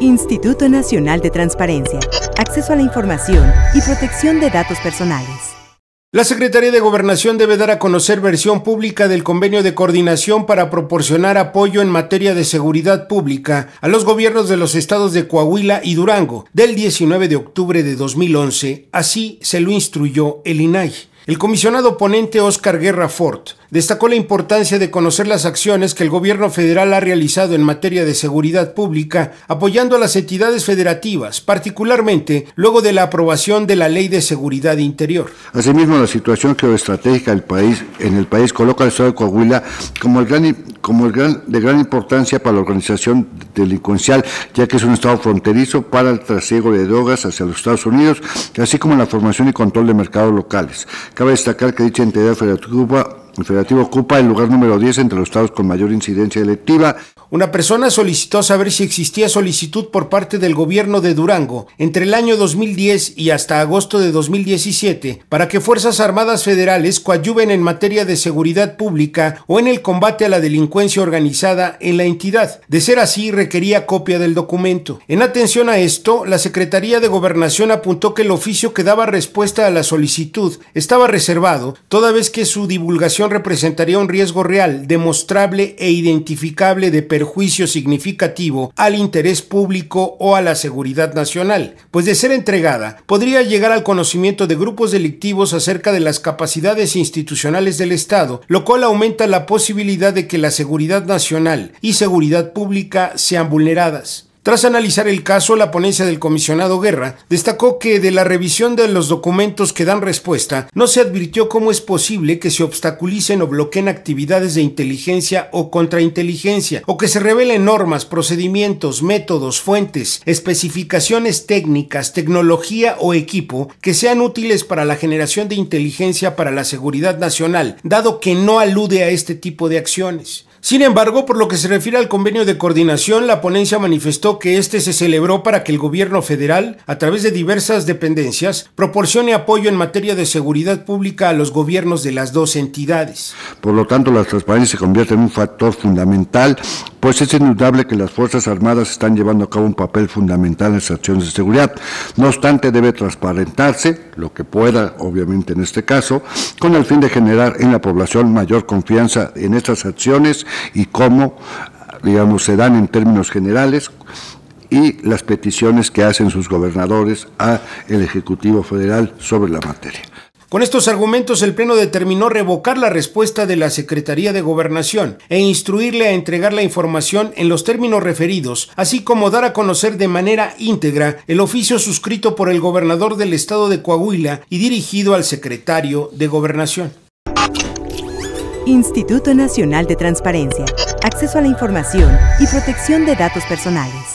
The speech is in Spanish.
Instituto Nacional de Transparencia, Acceso a la Información y Protección de Datos Personales. La Secretaría de Gobernación debe dar a conocer versión pública del convenio de coordinación para proporcionar apoyo en materia de seguridad pública a los gobiernos de los estados de Coahuila y Durango del 19 de octubre de 2011. Así se lo instruyó el INAI. El comisionado ponente Oscar Guerra Ford destacó la importancia de conocer las acciones que el gobierno federal ha realizado en materia de seguridad pública, apoyando a las entidades federativas, particularmente luego de la aprobación de la Ley de Seguridad Interior. Asimismo, la situación geoestratégica del país, en el país coloca al Estado de Coahuila como, el gran, como el gran, de gran importancia para la organización delincuencial, ya que es un Estado fronterizo para el trasiego de drogas hacia los Estados Unidos, así como la formación y control de mercados locales. Cabe destacar que dicha entidad federativa el federativo ocupa el lugar número 10 entre los estados con mayor incidencia electiva una persona solicitó saber si existía solicitud por parte del gobierno de Durango entre el año 2010 y hasta agosto de 2017 para que Fuerzas Armadas Federales coadyuven en materia de seguridad pública o en el combate a la delincuencia organizada en la entidad. De ser así, requería copia del documento. En atención a esto, la Secretaría de Gobernación apuntó que el oficio que daba respuesta a la solicitud estaba reservado, toda vez que su divulgación representaría un riesgo real, demostrable e identificable de perjuicio significativo al interés público o a la seguridad nacional, pues de ser entregada podría llegar al conocimiento de grupos delictivos acerca de las capacidades institucionales del Estado, lo cual aumenta la posibilidad de que la seguridad nacional y seguridad pública sean vulneradas. Tras analizar el caso, la ponencia del comisionado Guerra destacó que de la revisión de los documentos que dan respuesta, no se advirtió cómo es posible que se obstaculicen o bloqueen actividades de inteligencia o contrainteligencia, o que se revelen normas, procedimientos, métodos, fuentes, especificaciones técnicas, tecnología o equipo que sean útiles para la generación de inteligencia para la seguridad nacional, dado que no alude a este tipo de acciones. Sin embargo, por lo que se refiere al convenio de coordinación, la ponencia manifestó que este se celebró para que el gobierno federal, a través de diversas dependencias, proporcione apoyo en materia de seguridad pública a los gobiernos de las dos entidades. Por lo tanto, la transparencia se convierte en un factor fundamental pues es indudable que las Fuerzas Armadas están llevando a cabo un papel fundamental en estas acciones de seguridad. No obstante, debe transparentarse, lo que pueda, obviamente en este caso, con el fin de generar en la población mayor confianza en estas acciones y cómo, digamos, se dan en términos generales y las peticiones que hacen sus gobernadores al Ejecutivo Federal sobre la materia. Con estos argumentos, el Pleno determinó revocar la respuesta de la Secretaría de Gobernación e instruirle a entregar la información en los términos referidos, así como dar a conocer de manera íntegra el oficio suscrito por el gobernador del estado de Coahuila y dirigido al secretario de Gobernación. Instituto Nacional de Transparencia, Acceso a la Información y Protección de Datos Personales.